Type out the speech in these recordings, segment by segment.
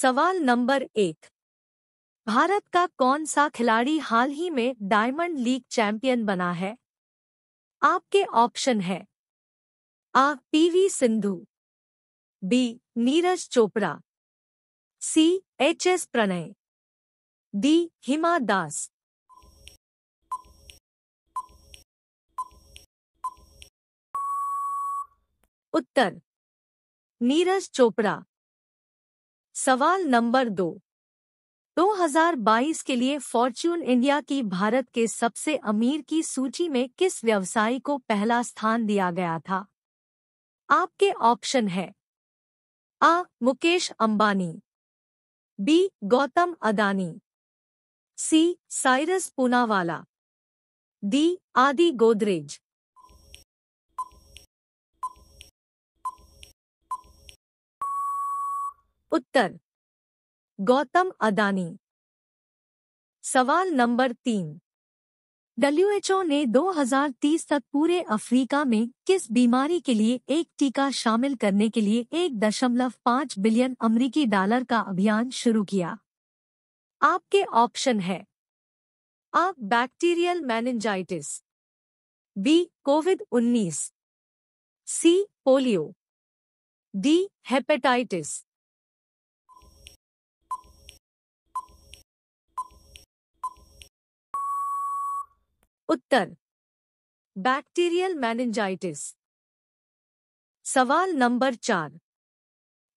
सवाल नंबर एक भारत का कौन सा खिलाड़ी हाल ही में डायमंड लीग चैंपियन बना है आपके ऑप्शन है आ PV Sindhu B Neeraj Chopra C H S Prannoy D Hima Das उत्तर नीरज चोपड़ा सवाल नंबर दो 2022 के लिए फॉर्च्यून इंडिया की भारत के सबसे अमीर की सूची में किस व्यवसायी को पहला स्थान दिया गया था आपके ऑप्शन है आ Mukesh Ambani B Gautam Adani C Cyrus Poonawalla D Adi Godrej उत्तर गौतम अदानी सवाल नंबर तीन डब्ल्यूएचओ ने 2030 तक पूरे अफ्रीका में किस बीमारी के लिए एक टीका शामिल करने के लिए एक दशमलव पाँच बिलियन अमरीकी डॉलर का अभियान शुरू किया आपके ऑप्शन है आप bacterial meningitis B COVID 19 C polio D hepatitis उत्तर बैक्टीरियल मैनिंजाइटिस सवाल नंबर चार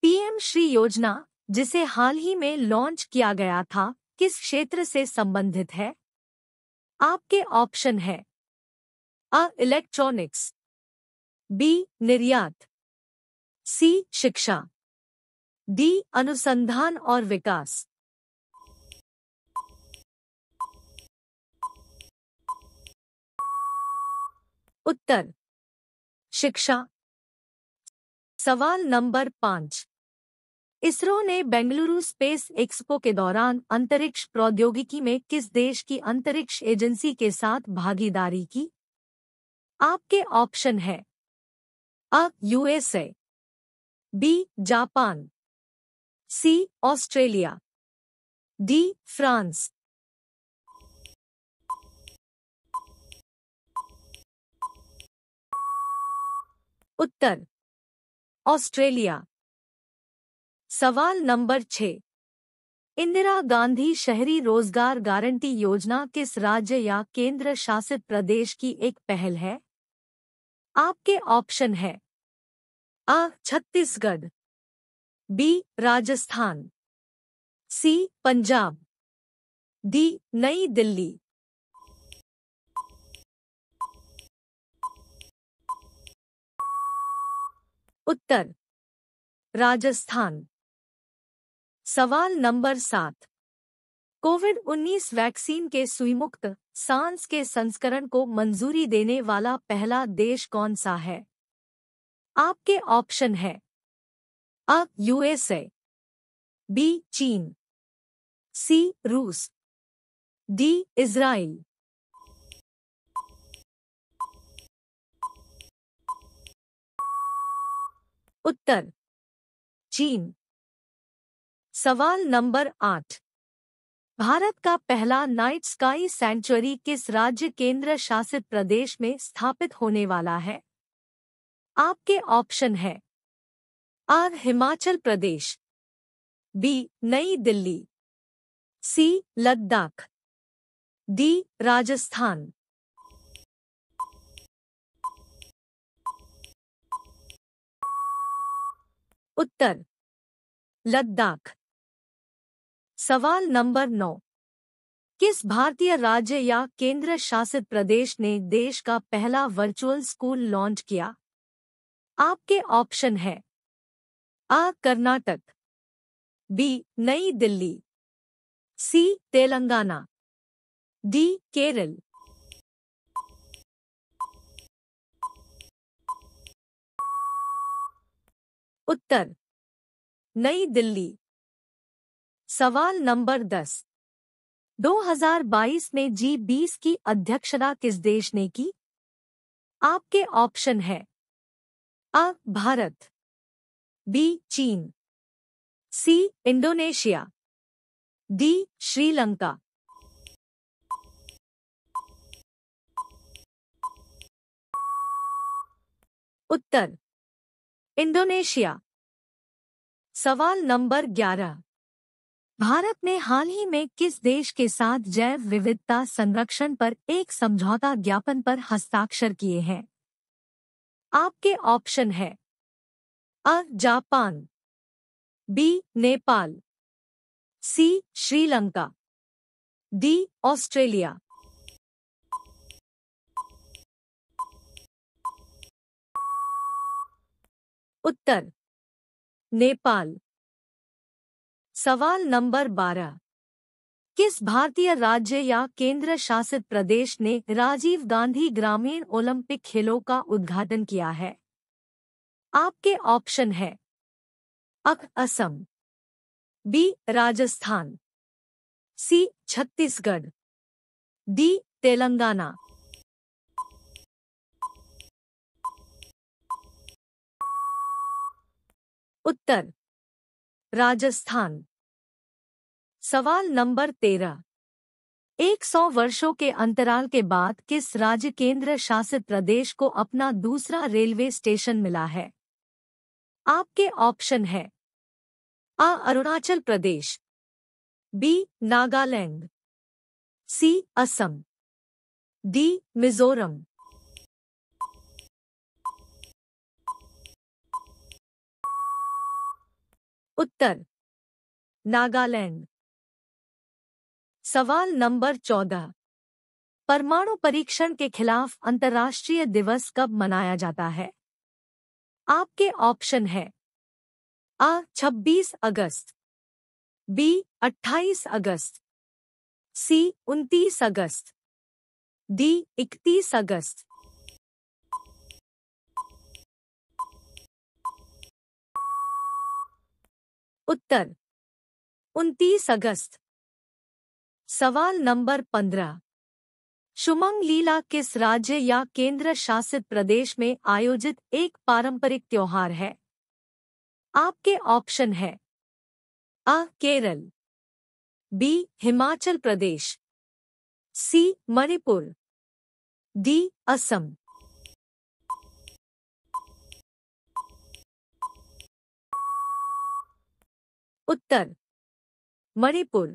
पीएम श्री योजना जिसे हाल ही में लॉन्च किया गया था किस क्षेत्र से संबंधित है आपके ऑप्शन है अ इलेक्ट्रॉनिक्स बी निर्यात सी शिक्षा डी अनुसंधान और विकास उत्तर शिक्षा सवाल नंबर पांच इसरो ने बेंगलुरु स्पेस एक्सपो के दौरान अंतरिक्ष प्रौद्योगिकी में किस देश की अंतरिक्ष एजेंसी के साथ भागीदारी की आपके ऑप्शन है अ USA B Japan C Australia D France उत्तर ऑस्ट्रेलिया सवाल नंबर छ इंदिरा गांधी शहरी रोजगार गारंटी योजना किस राज्य या केंद्र शासित प्रदेश की एक पहल है आपके ऑप्शन है अ Chhattisgarh B Rajasthan C Punjab D नई दिल्ली उत्तर राजस्थान सवाल नंबर सात कोविड 19 वैक्सीन के सुईमुक्त सांस के संस्करण को मंजूरी देने वाला पहला देश कौन सा है आपके ऑप्शन है अ यूएसए बी चीन सी रूस डी इजराइल उत्तर चीन सवाल नंबर आठ भारत का पहला नाइट स्काई सेंचुरी किस राज्य केंद्र शासित प्रदेश में स्थापित होने वाला है आपके ऑप्शन है are Himachal Pradesh B New Delhi C Ladakh D Rajasthan उत्तर लद्दाख सवाल नंबर नौ किस भारतीय राज्य या केंद्र शासित प्रदेश ने देश का पहला वर्चुअल स्कूल लॉन्च किया आपके ऑप्शन है आ Karnataka B New Delhi C Telangana D Kerala उत्तर नई दिल्ली सवाल नंबर 10 2022 में जी बीस की अध्यक्षता किस देश ने की आपके ऑप्शन है अ भारत बी चीन सी इंडोनेशिया डी श्रीलंका उत्तर इंडोनेशिया सवाल नंबर 11 भारत ने हाल ही में किस देश के साथ जैव विविधता संरक्षण पर एक समझौता ज्ञापन पर हस्ताक्षर किए हैं आपके ऑप्शन है अ Japan B Nepal C Sri Lanka D Australia उत्तर नेपाल सवाल नंबर बारह किस भारतीय राज्य या केंद्र शासित प्रदेश ने राजीव गांधी ग्रामीण ओलंपिक खेलों का उद्घाटन किया है आपके ऑप्शन है अक Assam B Rajasthan C Chhattisgarh D Telangana उत्तर राजस्थान सवाल नंबर तेरह एक सौ वर्षों के अंतराल के बाद किस राज्य केंद्र शासित प्रदेश को अपना दूसरा रेलवे स्टेशन मिला है आपके ऑप्शन है आ Arunachal Pradesh B Nagaland C Assam D Mizoram उत्तर नागालैंड सवाल नंबर चौदह परमाणु परीक्षण के खिलाफ अंतर्राष्ट्रीय दिवस कब मनाया जाता है आपके ऑप्शन है आ 26 अगस्त बी 28 अगस्त सी 29 अगस्त डी 31 अगस्त उत्तर 29 अगस्त सवाल नंबर 15 शुमंग लीला किस राज्य या केंद्र शासित प्रदेश में आयोजित एक पारंपरिक त्योहार है आपके ऑप्शन है अ Kerala B Himachal Pradesh C Manipur D Assam उत्तर मणिपुर